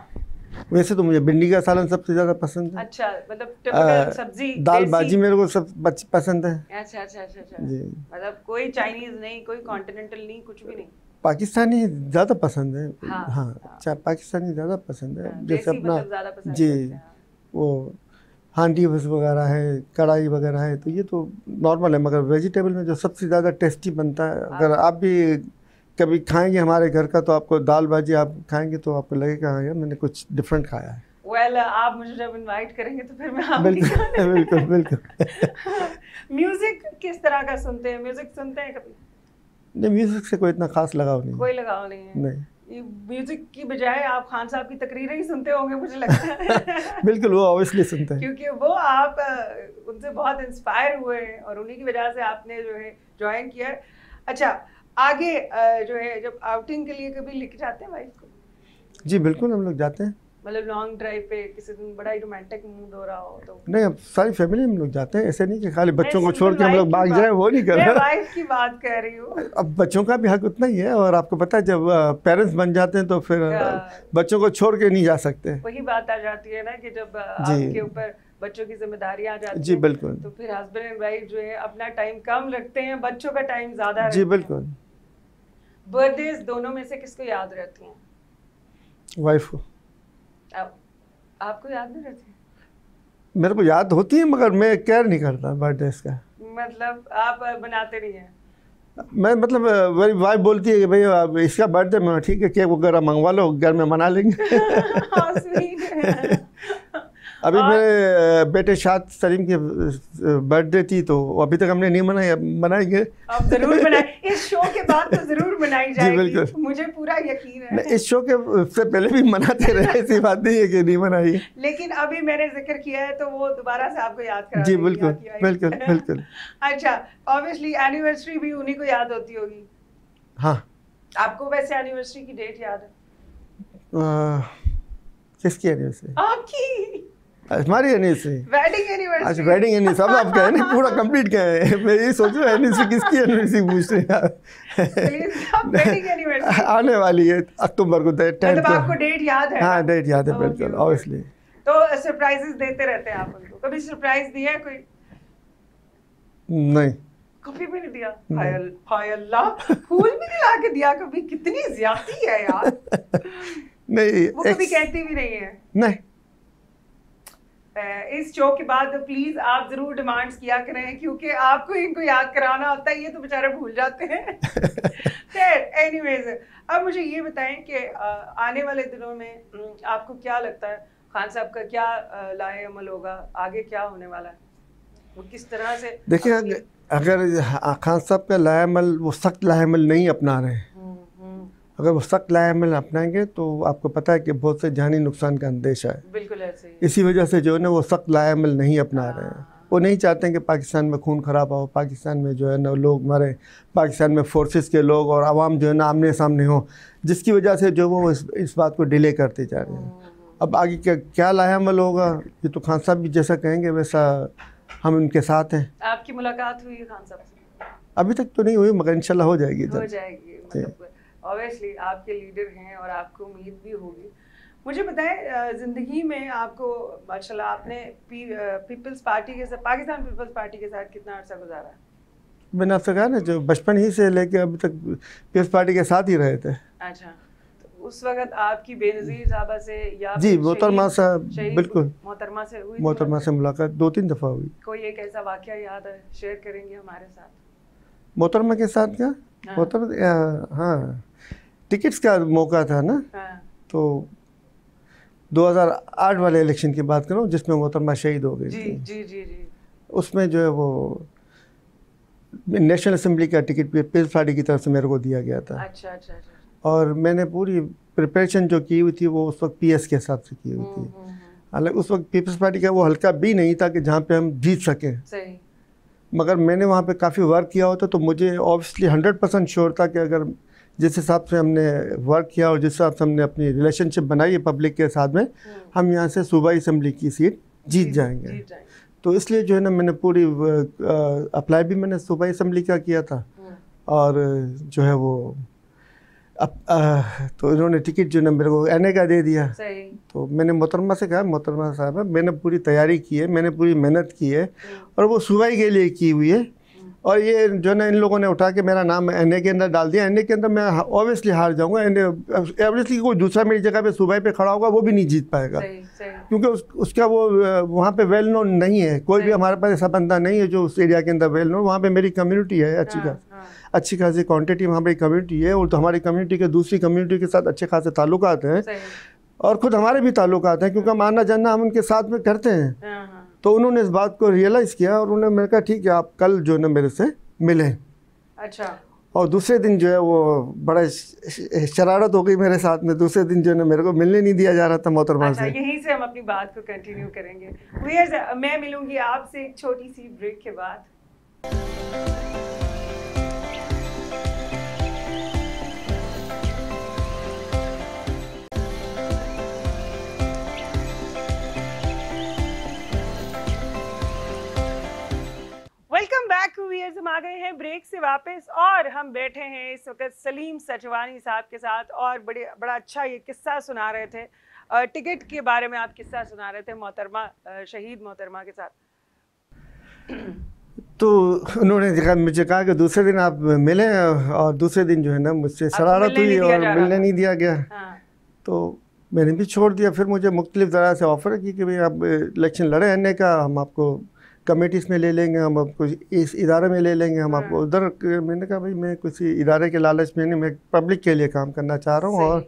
वैसे तो मुझे भिंडी का सालन सबसे ज़्यादा पसंद है अच्छा मतलब सब्जी दाल भाजी मेरे को सब पसंद है अच्छा, अच्छा अच्छा अच्छा जी मतलब कोई चाइनीज़ नहीं कोई कॉन्टिनेंटल नहीं कुछ भी नहीं पाकिस्तानी ज़्यादा पसंद है हाँ, हाँ, हाँ। अच्छा हाँ पाकिस्तानी ज़्यादा पसंद है हाँ, जैसे अपना मतलब जी हाँ। वो हांडी बस वगैरह है कढ़ाई वगैरह है तो ये तो नॉर्मल है मगर वेजिटेबल में जो सबसे ज़्यादा टेस्टी बनता है अगर आप भी कभी खाएंगे हमारे घर का तो आपको दाल भाजी आप खाएंगे तो आपको लगेगा हाँ यार मैंने कुछ डिफरेंट खाया है वेल well, आप मुझे जब इनवाइट करेंगे तो फिर मैं आप बिल्कुल बिल्कुल बिल्कुल म्यूजिक किस तरह का सुनते हैं म्यूजिक सुनते हैं कभी नहीं म्यूजिक से कोई इतना खास लगाव नहीं कोई लगाव नहीं है नहीं म्यूजिक की बजाय आप खान साहब की तकरीरें ही सुनते होंगे मुझे लगता है बिल्कुल वो ऑब्वियसली सुनते हैं क्योंकि वो आप उनसे बहुत इंस्पायर हुए हैं और उन्हीं की वजह से आपने जो है ज्वाइन किया अच्छा आगे जो है जब आउटिंग के लिए कभी लेके जाते हैं वाइफ को जी बिल्कुल हम लोग जाते हैं मतलब लॉन्ग ड्राइव पे किसी दिन बड़ा ही रोमांटिक मूड हो रहा हो तो नहीं अब सारी फैमिली हम लोग जाते हैं ऐसे नहीं कि खाली बच्चों को छोड़ के हम लोग भाग जाए वो नहीं कर रहे वाइफ की बात कह रही हूँ अब बच्चों का भी हक उतना ही है और आपको पता है जब पेरेंट्स बन जाते हैं तो फिर हाँ। बच्चों को छोड़ के नहीं जा सकते वही बात आ जाती है ना कि जब जी के ऊपर बच्चों की जिम्मेदारी आ जाती है जी बिल्कुल तो फिर हस्बैंड एंड वाइफ जो है अपना टाइम कम रखते हैं बच्चों का टाइम ज्यादा जी बिल्कुल बर्थडेज दोनों में से किसको याद रहती हैं वाइफ को आपको याद नहीं रहती मेरे को याद होती है मगर मैं केयर नहीं करता बर्थडे का मतलब आप बनाते नहीं हैं मैं मतलब मेरी वाइफ बोलती है कि भाई आप इसका बर्थडे में ठीक है केक वगैरह मंगवा लो घर में मना लेंगे हाँ, अभी और... मेरे बेटे शाद सलीम के बर्थडे थी तो अभी तक हमने नहीं मनाया मनाएंगे अब जरूर मनाए इस शो के बाद तो जरूर मनाई जाएगी बिल्कुल मुझे पूरा यकीन है इस शो के से पहले भी मनाते रहे ऐसी बात नहीं है कि नहीं मनाई लेकिन अभी मैंने जिक्र किया है तो वो दोबारा से आपको याद करा जी बिल्कुल बिल्कुल बिल्कुल अच्छा ऑब्वियसली एनिवर्सरी भी उन्हीं को याद होती होगी हाँ आपको वैसे एनिवर्सरी की डेट याद है किसकी एनिवर्सरी आपकी हमारी एनिवर्सरी वेडिंग एनिवर्सरी अच्छा वेडिंग एनिवर्सरी सब आप कहें पूरा कंप्लीट कहें मैं ये सोच रहा हूँ एनिवर्सरी किसकी एनिवर्सरी पूछ रहे हैं आने वाली है अक्टूबर को डेट मतलब आपको डेट याद है हाँ डेट याद है बिल्कुल ऑब्वियसली तो सरप्राइजेस देते रहते हैं आप उनको कभी सरप्राइज दिया है कोई नहीं कभी भी नहीं दिया हाय हाय अल्लाह फूल भी नहीं ला दिया कभी कितनी ज्यादा है यार नहीं वो कभी कहती भी नहीं है नहीं है इस शो के बाद प्लीज आप जरूर डिमांड्स किया करें क्योंकि आपको इनको याद कराना होता है ये तो बेचारे भूल जाते हैं खैर एनीवेज अब मुझे ये बताएं कि आने वाले दिनों में आपको क्या लगता है खान साहब का क्या लाए अमल होगा आगे क्या होने वाला है वो किस तरह से देखिए अगर हाँ, खान साहब का लाए अमल वो सख्त लाए अमल नहीं अपना रहे हैं अगर वो सख्त लाएमल अपनाएंगे तो आपको पता है कि बहुत से जानी नुकसान का अंदेशा है बिल्कुल ऐसे इसी वजह से जो है ना वो सख्त लाएमल नहीं अपना रहे हैं हाँ। वो नहीं चाहते हैं कि पाकिस्तान में खून खराब हो पाकिस्तान में जो है ना लोग मरे पाकिस्तान में फोर्सेस के लोग और आवाम जो है ना आमने सामने हो जिसकी वजह से जो वो इस, इस बात को डिले करते जा रहे हैं हाँ। अब आगे क्या क्या लायामल होगा ये तो खान साहब भी जैसा कहेंगे वैसा हम उनके साथ हैं आपकी मुलाकात हुई खान साहब से अभी तक तो नहीं हुई मगर इनशाला हो जाएगी हो जाएगी ऑब्वियसली आपके लीडर हैं और आपको उम्मीद भी होगी मुझे बताएं ज़िंदगी में आपको माशा आपने पीपल्स पार्टी के साथ पाकिस्तान पीपल्स पार्टी के साथ कितना अर्सा गुजारा मैंने आपसे कहा ना जो बचपन ही से लेके अब तक पीपल्स पार्टी के साथ ही रहे थे अच्छा तो उस वक्त आपकी बेनज़ीर साहबा से या जी मोहतरमा साहब बिल्कुल मोहतरमा से हुई मोहतरमा से मुलाकात दो तीन दफ़ा हुई कोई एक ऐसा वाक्य याद है शेयर करेंगे हमारे साथ मोहतरमा के साथ क्या हाँ। मोहतरमा हाँ टिकट्स का मौका था ना हाँ। तो 2008 वाले इलेक्शन की बात करूँ जिसमें मोहतरमा शहीद हो गई थी उसमें जो है वो नेशनल असम्बली का टिकट पीपल्स पार्टी की तरफ से मेरे को दिया गया था अच्छा अच्छा अच्छा और मैंने पूरी प्रिपरेशन जो की हुई थी वो उस वक्त पीएस के हिसाब से की हुई हम्म, थी हम्म, हम्म। हालांकि उस वक्त पीपल्स पार्टी का वो हल्का भी नहीं था कि जहाँ पे हम जीत सकें मगर मैंने वहाँ पे काफ़ी वर्क किया होता तो मुझे ऑब्वियसली हंड्रेड परसेंट श्योर था कि अगर जिस हिसाब से हमने वर्क किया और जिस हिसाब से हमने अपनी रिलेशनशिप बनाई है पब्लिक के साथ में हम्म। हम यहाँ से सूबाई असम्बली की सीट जीत जाएंगे तो इसलिए जो है ना मैंने पूरी अप्लाई भी मैंने सूबाई असम्बली का किया था हम्म। और जो है वो अब तो इन्होंने टिकट जो ना मेरे को एन का दे दिया तो मैंने मोहतरमा से कहा मोहतरमा साहब मैंने पूरी तैयारी की है मैंने पूरी मेहनत की है हम्म। और वो सुबह के लिए की हुई है और ये जो ना इन लोगों ने उठा के मेरा नाम एन के अंदर डाल दिया एन के अंदर मैं ऑब्वियसली हार जाऊँगा एन एवरेस्टली कोई दूसरा मेरी जगह पर सुबह पे खड़ा होगा वो भी नहीं जीत पाएगा क्योंकि उस, उसका वो वहाँ पर वेल नोन नहीं है कोई भी हमारे पास ऐसा बंदा नहीं है जो उस एरिया के अंदर वेल नोन वहाँ पर मेरी कम्यूनिटी है अच्छी हाँ, खास हाँ। अच्छी खासी क्वान्टिटी में हमारी कम्यूनिटी है और तो हमारी कम्यूनिटी के दूसरी कम्यूनिटी के साथ अच्छे खासे ताल्लुक हैं और ख़ुद हमारे भी ताल्लुक हैं क्योंकि हम आना जानना हम उनके साथ में करते हैं हाँ, तो उन्होंने इस बात को रियलाइज़ किया और उन्होंने मैंने कहा ठीक है आप कल जो है ना मेरे से मिलें अच्छा और दूसरे दिन जो है वो बड़ा शरारत हो गई मेरे साथ में दूसरे दिन जो है मेरे को मिलने नहीं दिया जा रहा था मोहतरमा अच्छा, से यहीं से हम अपनी बात को कंटिन्यू करेंगे मैं मिलूंगी आपसे एक छोटी सी ब्रेक के बाद वेलकम बैक व्यूअर्स हम आ गए हैं ब्रेक से वापस और हम बैठे हैं इस वक्त सलीम सचवानी साहब के साथ और बड़े बड़ा अच्छा ये किस्सा सुना रहे थे टिकट के बारे में आप किस्सा सुना रहे थे मोहतरमा शहीद मोहतरमा के साथ तो उन्होंने देखा मुझे कहा कि दूसरे दिन आप मिले और दूसरे दिन जो है ना मुझसे शरारत हुई और मिलने नहीं दिया गया हाँ। तो मैंने भी छोड़ दिया फिर मुझे मुख्तलिफ तरह से ऑफ़र की कि भाई आप इलेक्शन लड़े रहने का हम आपको कमेटीज़ में ले लेंगे हम आपको इस इदारे में ले लेंगे हम आपको हाँ। उधर मैंने कहा भाई मैं किसी इदारे के लालच में नहीं मैं पब्लिक के लिए काम करना चाह रहा हूँ और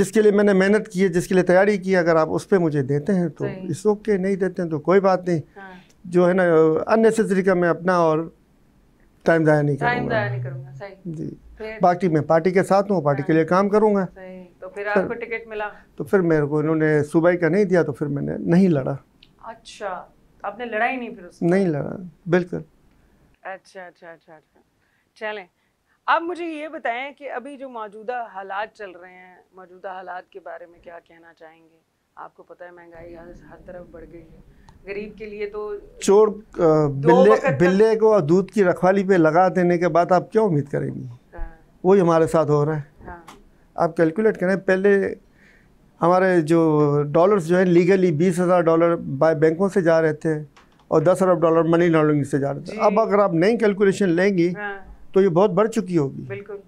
जिसके लिए मैंने मेहनत की है जिसके लिए तैयारी की अगर आप उस पर मुझे देते हैं तो इस ओके नहीं देते हैं तो कोई बात नहीं हाँ। जो है ना अननेसेसरी का मैं अपना और टाइम ज़ाया नहीं करूँगा जी बाकी मैं पार्टी के साथ हूँ पार्टी हाँ। के लिए काम करूँगा तो फिर आपको टिकट मिला तो फिर मेरे को इन्होंने सुबह का नहीं दिया तो फिर मैंने नहीं लड़ा अच्छा आपने लड़ाई नहीं फिर उससे नहीं लड़ा बिल्कुल अच्छा अच्छा अच्छा अच्छा चलें आप मुझे ये बताएं कि अभी जो मौजूदा हालात चल रहे हैं मौजूदा हालात के बारे में क्या कहना चाहेंगे आपको पता है महंगाई हर हर तरफ बढ़ गई है गरीब के लिए तो चोर बिल्ले बिल्ले को दूध की रखवाली पे लगा देने के बाद आप क्या उम्मीद करेंगी हाँ। वही हमारे साथ हो रहा है हाँ। आप कैलकुलेट करें पहले हमारे जो डॉलर्स जो है लीगली बीस हज़ार डॉलर बाय बैंकों से जा रहे थे और दस अरब डॉलर मनी लॉन्ड्रिंग से जा रहे थे अब अगर आप नई कैलकुलेशन लेंगी हाँ। तो ये बहुत बढ़ चुकी होगी बिल्कुल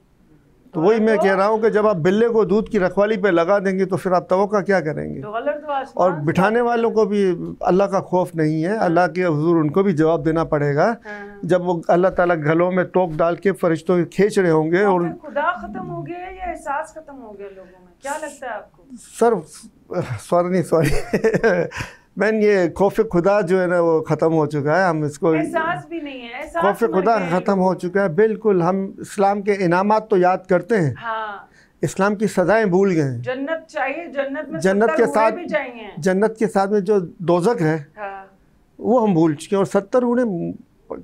तो वही मैं कह रहा हूँ कि जब आप बिल्ले को दूध की रखवाली पे लगा देंगे तो फिर आप तो क्या करेंगे तो और बिठाने वालों को भी अल्लाह का खौफ नहीं है अल्लाह के हजूर उनको भी जवाब देना पड़ेगा हाँ। जब वो अल्लाह ताला गलों में टोक डाल के फरिश्तों के खींच रहे होंगे तो और खुदा खत्म हो गया या एहसास खत्म हो गया लोगों में क्या लगता है आपको सर सॉरी सॉरी मैन ये खौफ खुदा जो है ना वो ख़त्म हो चुका है हम इसको भी नहीं है खौफ खुदा ख़त्म हो चुका है बिल्कुल हम इस्लाम के इनाम तो याद करते हैं हाँ। इस्लाम की सज़ाएं भूल गए जन्नत चाहिए जन्नत में जन्नत के साथ भी जन्नत के साथ में जो दोजक है हाँ। वो हम भूल चुके हैं और सत्तर उन्हें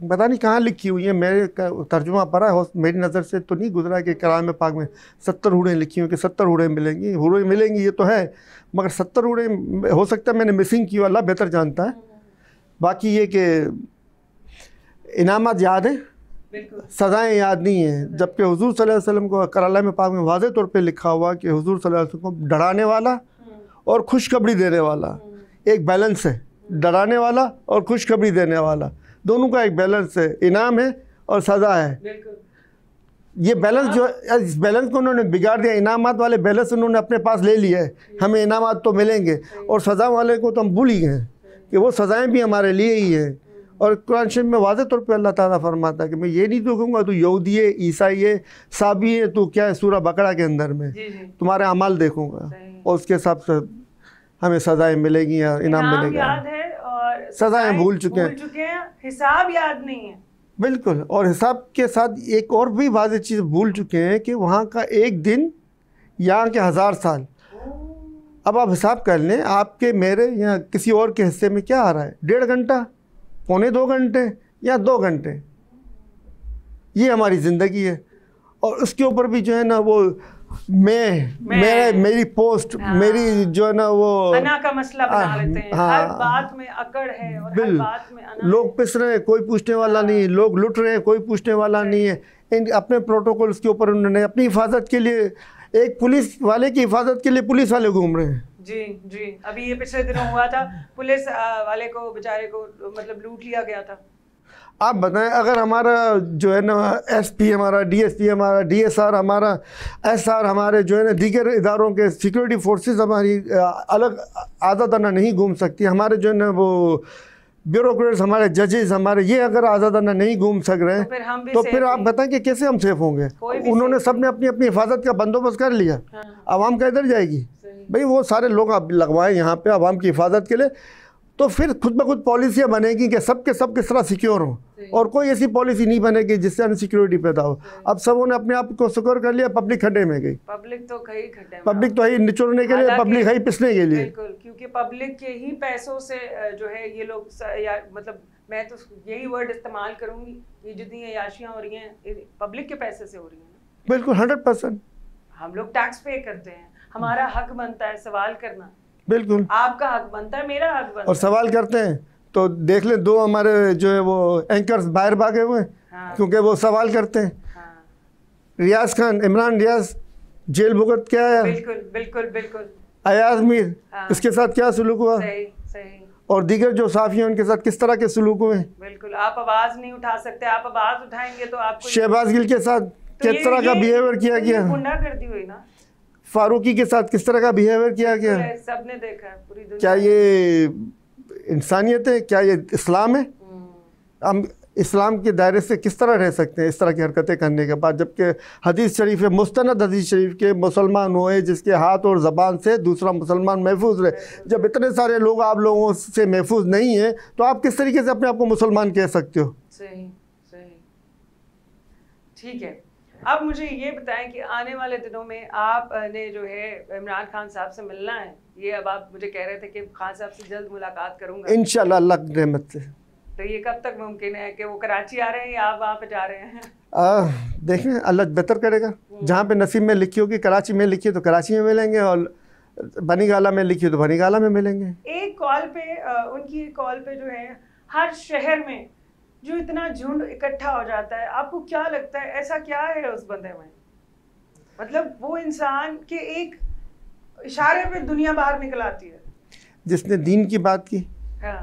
पता नहीं कहाँ लिखी हुई है मेरे तर्जुमा पड़ा है मेरी नज़र से तो नहीं गुजरा कि कलाम पाक में सत्तर हुड़ें लिखी हुई कि सत्तर हुड़ें मिलेंगी हुड़ें मिलेंगी ये तो है मगर सत्तर हुड़ें हो सकता है मैंने मिसिंग की अल्लाह बेहतर जानता है बाकी ये कि इनामत याद हैं सज़ाएँ याद नहीं हैं जबकि हजूर सल अलैहि को कराला में पाक में वाज तौर पर लिखा हुआ कि हजूर सल अलैहि को डराने वाला और खुशखबरी देने वाला एक बैलेंस है डराने वाला और खुशखबरी देने वाला दोनों का एक बैलेंस है इनाम है और सज़ा है ये बैलेंस जो है इस बैलेंस को उन्होंने बिगाड़ दिया इनामत वाले बैलेंस उन्होंने अपने पास ले लिए हमें इनामत तो मिलेंगे और सज़ा वाले को तो हम भूल ही गए कि वो सज़ाएँ भी हमारे लिए ही हैं और कुरान शरीफ में वाज तौर पर अल्लाह ताला फरमाता है कि मैं ये नहीं तो कहूँगा तू यहूदी है ईसाई है साबी है तो क्या है सूरा बकरा के अंदर में तुम्हारे अमाल देखूँगा और उसके हिसाब से हमें सज़ाएँ मिलेंगी या इनाम मिलेगा सजाएं भूल चुके हैं चुके हैं हिसाब याद नहीं है बिल्कुल और हिसाब के साथ एक और भी वाज चीज़ भूल चुके हैं कि वहाँ का एक दिन यहाँ के हज़ार साल अब आप हिसाब कर लें आपके मेरे या किसी और के हिस्से में क्या आ रहा है डेढ़ घंटा पौने दो घंटे या दो घंटे ये हमारी ज़िंदगी है और उसके ऊपर भी जो है ना वो मैं, मैं मेरे मेरी पोस्ट हाँ, मेरी जो है ना वो अना का मसला बना हाँ, लेते हैं हाँ, हर बात में अकड़ है और हर बात में अना लोग पिस रहे हैं कोई पूछने वाला हाँ, नहीं है लोग लुट रहे हैं कोई पूछने वाला नहीं है इन अपने प्रोटोकॉल्स के ऊपर उन्होंने अपनी हिफाजत के लिए एक पुलिस वाले की हिफाजत के लिए पुलिस वाले घूम रहे हैं जी जी अभी ये पिछले दिनों हुआ था पुलिस वाले को बेचारे को मतलब लूट लिया गया था आप बताएं अगर हमारा जो है ना एसपी हमारा डीएसपी हमारा डीएसआर हमारा एसआर हमारे जो है ना दीगर इदारों के सिक्योरिटी फोर्सेस हमारी अलग आज़ादाना नहीं घूम सकती हमारे जो है ना वो ब्यूरोक्रेट्स हमारे जजेस हमारे ये अगर आज़ादाना नहीं घूम सक रहे हैं तो फिर, हम तो फिर आप बताएं कि कैसे हम सेफ होंगे उन्होंने सब ने अपनी अपनी हिफाजत का बंदोबस्त कर लिया हाँ। आवाम का इधर जाएगी भाई वो सारे लोग आप लगवाएं यहाँ पे आवाम की हिफाजत के लिए तो फिर खुद ब खुद पॉलिसियाँ बनेगी कि सब के सब किस तरह सिक्योर हो और कोई ऐसी पॉलिसी नहीं बनेगी जिससे अनसिक्योरिटी पैदा हो अब सबों ने अपने आप को सिक्योर कर लिया पब्लिक खड्डे में गई पब्लिक तो कई खड्डे पब्लिक तो ही निचोड़ने के लिए पब्लिक ही पिसने के लिए क्योंकि पब्लिक के ही पैसों से जो है ये लोग मतलब मैं तो यही वर्ड इस्तेमाल करूंगी ये जितनी याशियाँ हो रही हैं पब्लिक के पैसे से हो रही हैं बिल्कुल हंड्रेड हम लोग टैक्स पे करते हैं हमारा हक बनता है सवाल करना बिल्कुल आपका हक बनता है मेरा हक बनता और सवाल करते हैं तो देख ले दो हमारे जो है वो एंकर बाहर भागे हुए हैं हाँ। क्योंकि वो सवाल करते हैं हाँ। रियाज खान इमरान रियाज जेल भुगत क्या आया बिल्कुल बिल्कुल बिल्कुल अयाज मीर हाँ। इसके साथ क्या सलूक हुआ सही, सही। और दीगर जो साफी उनके साथ किस तरह के सलूक हुए बिल्कुल आप आवाज नहीं उठा सकते आप आवाज उठाएंगे तो आप शहबाज गिल के साथ तो किस तरह का बिहेवियर किया गया गुंडागर्दी हुई ना फारूकी के साथ किस तरह का बिहेवियर किया गया सबने देखा है पूरी क्या ये इंसानियत है क्या ये इस्लाम है हम्म। हम इस्लाम के दायरे से किस तरह रह सकते हैं इस तरह की हरकतें करने के बाद जबकि हदीस शरीफ है मुस्ंद हदीस शरीफ के मुसलमान हुए जिसके हाथ और ज़बान से दूसरा मुसलमान महफूज रहे जब इतने सारे लोग आप लोगों से महफूज नहीं हैं तो आप किस तरीके से अपने आप को मुसलमान कह सकते हो सही सही ठीक है अब मुझे ये बताएं कि आने वाले दिनों में आपने जो है इमरान खान साहब से मिलना है ये अब आप मुझे कह रहे थे कि खान साहब से जल्द मुलाकात करूंगा इंशाल्लाह अल्लाह से तो ये कब तक मुमकिन है कि वो कराची आ रहे हैं या आप वहाँ पे जा रहे हैं आ, देखें अल्लाह बेहतर करेगा हम्म। जहाँ पे नसीब में लिखी होगी कराची में लिखी तो कराची में मिलेंगे और बनी गाला में लिखी तो बनी गाला में मिलेंगे एक कॉल पे उनकी कॉल पे जो है हर शहर में जो इतना झुंड इकट्ठा हो जाता है आपको क्या लगता है ऐसा क्या है उस बंदे में मतलब वो इंसान के एक इशारे पे दुनिया बाहर निकल आती है जिसने दीन की बात की हाँ।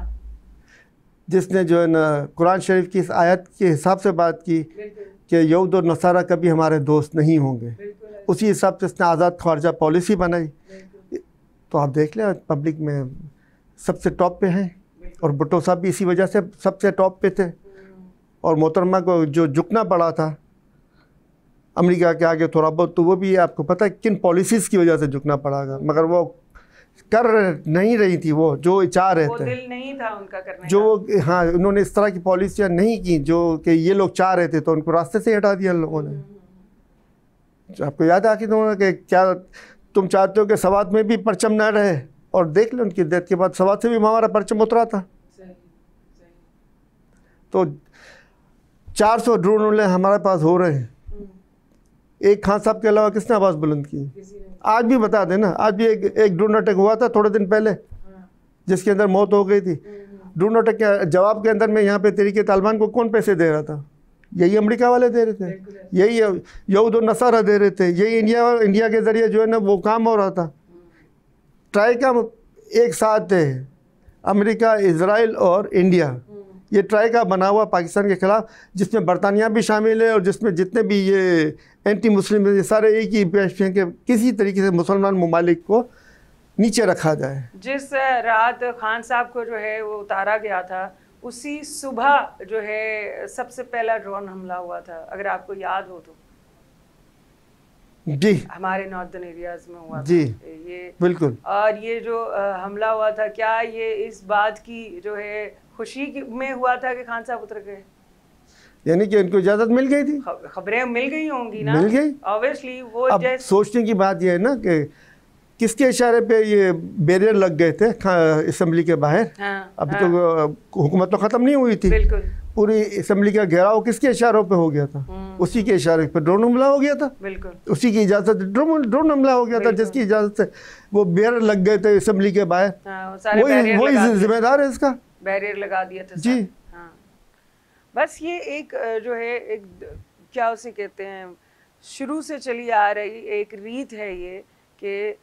जिसने जो है ना कुरान शरीफ की इस आयत के हिसाब से बात की कि यहूद और नसारा कभी हमारे दोस्त नहीं होंगे उसी हिसाब से इसने आज़ाद खारजा पॉलिसी बनाई तो आप देख लें पब्लिक में सबसे टॉप पे हैं और भुट्टो साहब भी इसी वजह से सबसे टॉप पे थे और मोहतरमा को जो झुकना पड़ा था अमेरिका के आगे थोड़ा बहुत तो वो भी आपको पता है किन पॉलिसीज़ की वजह से झुकना पड़ा मगर वो कर नहीं रही थी वो जो चाह रहे थे दिल नहीं था उनका करने जो हाँ उन्होंने इस तरह की पॉलिसियाँ नहीं की जो कि ये लोग चाह रहे थे तो उनको रास्ते से हटा दिया लोगों ने हम्म। आपको याद कि दोनों कि क्या तुम चाहते हो कि सवाद में भी परचम ना रहे और देख लें उनकी डेथ के बाद सवाद से भी हमारा परचम उतरा था सही, सही। तो चार सौ ड्रोन हमारे पास हो रहे हैं एक खान साहब के अलावा किसने आवाज़ बुलंद की आज भी बता देना आज भी एक एक ड्रोन अटैक हुआ था थोड़े दिन पहले हाँ। जिसके अंदर मौत हो गई थी हम्म, हम्म। ड्रोन अटैक के जवाब के अंदर में यहाँ पे तरीके तालिबान को कौन पैसे दे रहा था यही अमेरिका वाले दे रहे थे यही यहूद नसारा दे रहे थे यही इंडिया इंडिया के ज़रिए जो है ना वो काम हो रहा था हम्म। ट्राई का एक साथ थे अमेरिका इसराइल और इंडिया ये ट्राई का बना हुआ पाकिस्तान के ख़िलाफ़ जिसमें बरतानिया भी शामिल है और जिसमें जितने भी ये एंटी मुस्लिम ये सारे एक ही पेश हैं कि किसी तरीके से मुसलमान ममालिक को नीचे रखा जाए जिस रात खान साहब को जो है वो उतारा गया था उसी सुबह जो है सबसे पहला ड्रोन हमला हुआ था अगर आपको याद हो तो जी हमारे नॉर्दर्न एरियाज में हुआ जी था ये बिल्कुल और ये जो हमला हुआ था क्या ये इस बात की जो है खुशी में हुआ था कि खान साहब उतर गए यानी कि उनको इजाजत मिल गई थी खबरें मिल गई होंगी ना मिल गई ऑब्वियसली वो अब जैस... सोचने की बात ये है ना कि किसके इशारे पे ये बैरियर लग गए थे इसम्बली के बाहर हाँ, अभी हाँ, तो हुकूमत तो ख़त्म नहीं हुई थी पूरी इसम्बली का घेराव किसके इशारों पे हो गया था हम्म। उसी के इशारे पे ड्रोन हमला हो गया था बिल्कुल उसी की इजाज़त ड्रोन ड्रोन हमला हो गया था जिसकी इजाज़त से वो बैरियर लग गए थे इसम्बली के बाहर हाँ, वही वही जिम्मेदार है इसका बैरियर लगा दिया था जी हाँ बस ये एक जो है एक क्या उसे कहते हैं शुरू से चली आ रही एक रीत है ये कि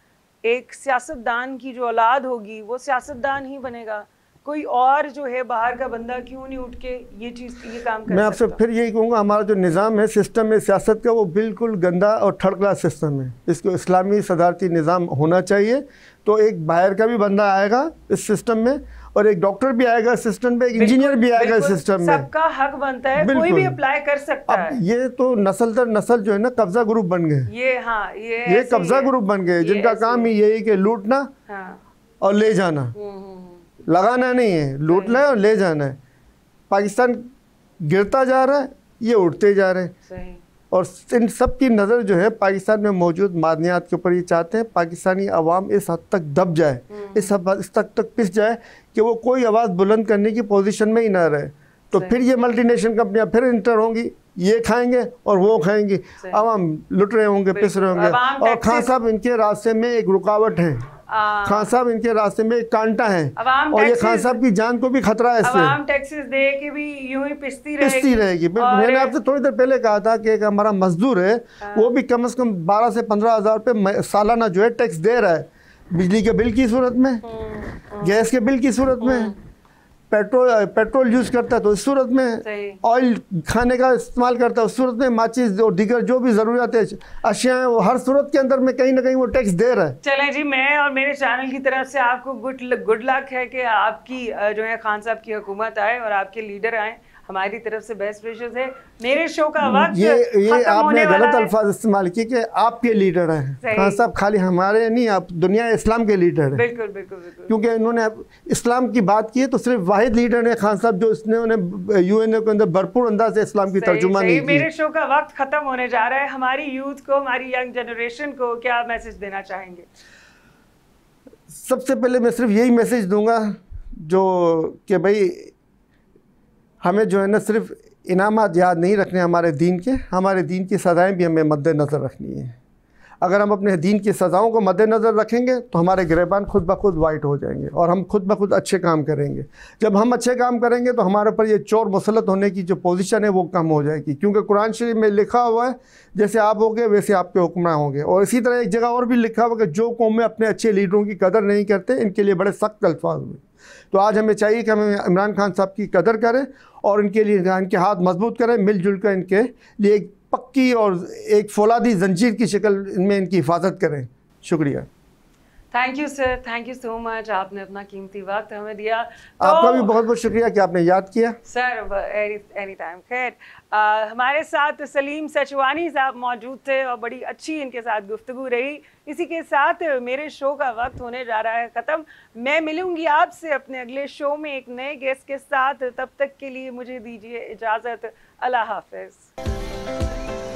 एक सियासतदान की जो औलाद होगी वो सियासतदान ही बनेगा कोई और जो है बाहर का बंदा क्यों नहीं उठ के ये चीज़ ये काम कर मैं आपसे फिर यही कहूँगा हमारा जो निज़ाम है सिस्टम है सियासत का वो बिल्कुल गंदा और थर्ड सिस्टम है इसको इस्लामी सदारती निज़ाम होना चाहिए तो एक बाहर का भी बंदा आएगा इस सिस्टम में और एक डॉक्टर भी आएगा सिस्टम पे इंजीनियर भी आएगा सिस्टम में सबका हक बनता है कोई भी अप्लाई कर सकता है ये तो नस्ल दर नस्ल जो है ना कब्जा ग्रुप बन गए ये हाँ ये ये कब्जा ग्रुप बन गए जिनका काम ही यही कि लूटना हाँ। और ले जाना हम्म, हम्म, हम्म। लगाना नहीं है लूटना है और ले जाना है पाकिस्तान गिरता जा रहा है ये उठते जा रहे हैं और इन सब की नज़र जो है पाकिस्तान में मौजूद मादनियात के ऊपर ये चाहते हैं पाकिस्तानी आवाम इस हद तक दब जाए हम्म। इस हद इस तक तक पिस जाए कि वो कोई आवाज़ बुलंद करने की पोजीशन में ही ना रहे तो फिर ये मल्टीनेशनल कंपनियां फिर इंटर होंगी ये खाएंगे और वो खाएंगी आवाम लुट रहे होंगे पिस रहे होंगे और खान साहब इनके रास्ते में एक रुकावट है खान साहब इनके रास्ते में एक कांटा है और ये खान साहब की जान को भी खतरा है इससे टैक्सेस दे के भी यूं ही पिस्ती रहेगी रहेगी मैंने आपसे थोड़ी देर पहले कहा था कि एक हमारा मजदूर है हाँ। वो भी कम से कम बारह से पंद्रह हज़ार रुपये सालाना जो है टैक्स दे रहा है बिजली के बिल की सूरत में हम्म, हम्म। गैस के बिल की सूरत में हम्म। पेट्रोल पेट्रोल यूज़ करता है तो सूरत में ऑयल खाने का इस्तेमाल करता है उस सूरत में माचिस और दीगर जो भी ज़रूरत है अशिया है वो हर सूरत के अंदर में कहीं ना कहीं वो टैक्स दे रहा है चले जी मैं और मेरे चैनल की तरफ से आपको गुड गुड लक है कि आपकी जो है खान साहब की हुकूमत आए और आपके लीडर आएँ हमारी तरफ से बेस्ट विशेष है मेरे शो का वक्त ये ये आपने गलत अल्फाज इस्तेमाल किए कि आपके लीडर हैं खान हाँ, साहब खाली हमारे नहीं आप दुनिया इस्लाम के लीडर हैं बिल्कुल बिल्कुल बिल्कुल क्योंकि इन्होंने इस्लाम की बात की है तो सिर्फ वाहिद लीडर है खान साहब जो इसने उन्हें यू एन ए के अंदर भरपूर अंदाज से इस्लाम की तर्जुमा नहीं मेरे शो का वक्त ख़त्म होने जा रहा है हमारी यूथ को हमारी यंग जनरेशन को क्या मैसेज देना चाहेंगे सबसे पहले मैं सिर्फ यही मैसेज दूंगा जो कि भाई हमें जो है ना सिर्फ इनाम याद नहीं रखने हमारे दीन के हमारे दीन की सज़ाएँ भी हमें मद्दनज़र रखनी है अगर हम अपने दीन की सज़ाओं को मद्देनज़र रखेंगे तो हमारे गिरबान खुद ब खुद वाइट हो जाएंगे और हम खुद ब खुद अच्छे काम करेंगे जब हम अच्छे काम करेंगे तो हमारे ऊपर ये चोर मुसलत होने की जो पोजीशन है वो कम हो जाएगी क्योंकि कुरान शरीफ में लिखा हुआ है जैसे आप होंगे वैसे आपके हुक्मरान होंगे और इसी तरह एक जगह और भी लिखा हुआ कि जो कौमें अपने अच्छे लीडरों की कदर नहीं करते इनके लिए बड़े सख्त अल्फाज हुए तो आज हमें चाहिए कि हम इमरान खान साहब की कदर करें और इनके लिए इनके हाथ मजबूत करें मिलजुल कर इनके लिए एक पक्की और एक फौलादी जंजीर की शक्ल में इनकी हिफाजत करें शुक्रिया thank you sir thank you so much आपने अपना कीमती वक्त हमें दिया तो, आपका भी तो बहुत बहुत शुक्रिया कि आपने याद किया सर एनी टाइम खैर हमारे साथ सलीम सचवानी साहब मौजूद थे और बड़ी अच्छी इनके साथ गुफ्तु रही इसी के साथ मेरे शो का वक्त होने जा रहा है ख़त्म मैं मिलूंगी आपसे अपने अगले शो में एक नए गेस्ट के साथ तब तक के लिए मुझे दीजिए इजाज़त अल्लाह हाफिज़